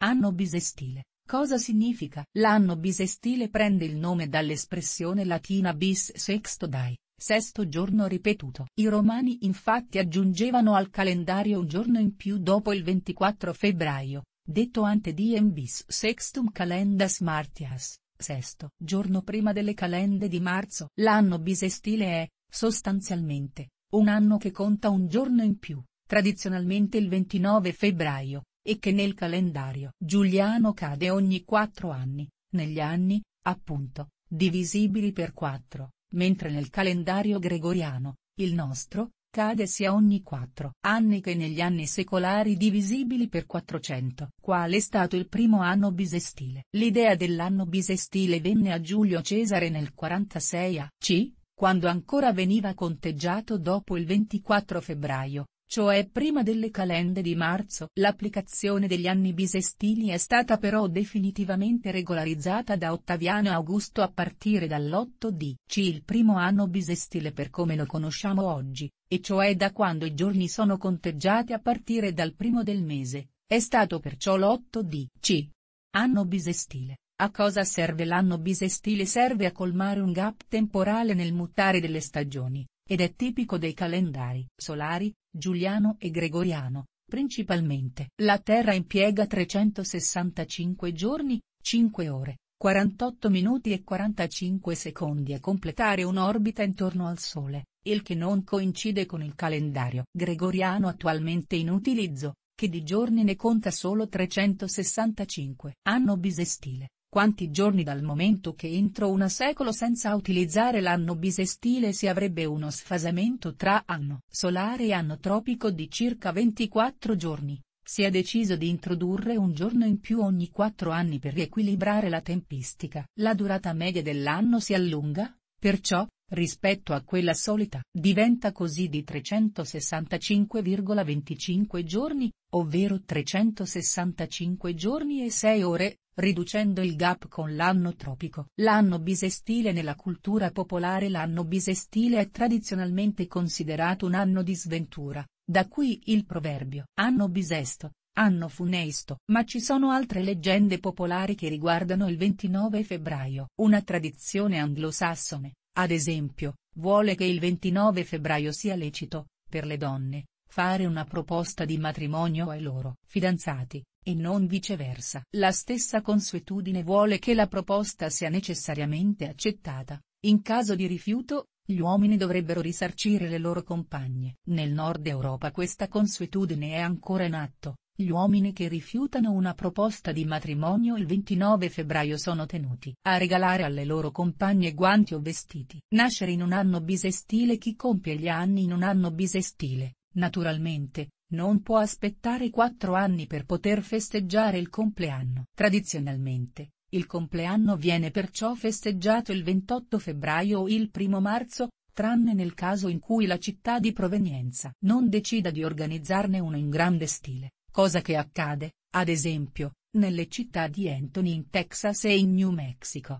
Anno bisestile. Cosa significa? L'anno bisestile prende il nome dall'espressione latina bis sexto dai, sesto giorno ripetuto. I romani infatti aggiungevano al calendario un giorno in più dopo il 24 febbraio, detto ante diem bis sextum calendas martias, sesto giorno prima delle calende di marzo. L'anno bisestile è, sostanzialmente, un anno che conta un giorno in più, tradizionalmente il 29 febbraio, e che nel calendario Giuliano cade ogni quattro anni, negli anni, appunto, divisibili per quattro, mentre nel calendario gregoriano, il nostro, cade sia ogni quattro anni che negli anni secolari divisibili per 400. Qual è stato il primo anno bisestile? L'idea dell'anno bisestile venne a Giulio Cesare nel 46 a.C., quando ancora veniva conteggiato dopo il 24 febbraio, cioè prima delle calende di marzo. L'applicazione degli anni bisestili è stata però definitivamente regolarizzata da Ottaviano Augusto a partire dall'8 di C il primo anno bisestile per come lo conosciamo oggi, e cioè da quando i giorni sono conteggiati a partire dal primo del mese, è stato perciò l'8 di C. Anno bisestile. A cosa serve l'anno bisestile? Serve a colmare un gap temporale nel mutare delle stagioni, ed è tipico dei calendari solari, giuliano e gregoriano, principalmente. La Terra impiega 365 giorni, 5 ore, 48 minuti e 45 secondi a completare un'orbita intorno al Sole, il che non coincide con il calendario gregoriano attualmente in utilizzo, che di giorni ne conta solo 365. Anno bisestile. Quanti giorni dal momento che entro un secolo senza utilizzare l'anno bisestile si avrebbe uno sfasamento tra anno solare e anno tropico di circa 24 giorni, si è deciso di introdurre un giorno in più ogni quattro anni per riequilibrare la tempistica. La durata media dell'anno si allunga, perciò, rispetto a quella solita, diventa così di 365,25 giorni, ovvero 365 giorni e 6 ore, riducendo il gap con l'anno tropico. L'anno bisestile nella cultura popolare L'anno bisestile è tradizionalmente considerato un anno di sventura, da cui il proverbio anno bisesto, anno funesto. Ma ci sono altre leggende popolari che riguardano il 29 febbraio. Una tradizione anglosassone, ad esempio, vuole che il 29 febbraio sia lecito, per le donne, Fare una proposta di matrimonio ai loro fidanzati, e non viceversa. La stessa consuetudine vuole che la proposta sia necessariamente accettata, in caso di rifiuto, gli uomini dovrebbero risarcire le loro compagne. Nel nord Europa questa consuetudine è ancora in atto, gli uomini che rifiutano una proposta di matrimonio il 29 febbraio sono tenuti a regalare alle loro compagne guanti o vestiti. Nascere in un anno bisestile Chi compie gli anni in un anno bisestile, Naturalmente, non può aspettare quattro anni per poter festeggiare il compleanno. Tradizionalmente, il compleanno viene perciò festeggiato il 28 febbraio o il 1 marzo, tranne nel caso in cui la città di provenienza non decida di organizzarne uno in grande stile, cosa che accade, ad esempio, nelle città di Anthony in Texas e in New Mexico.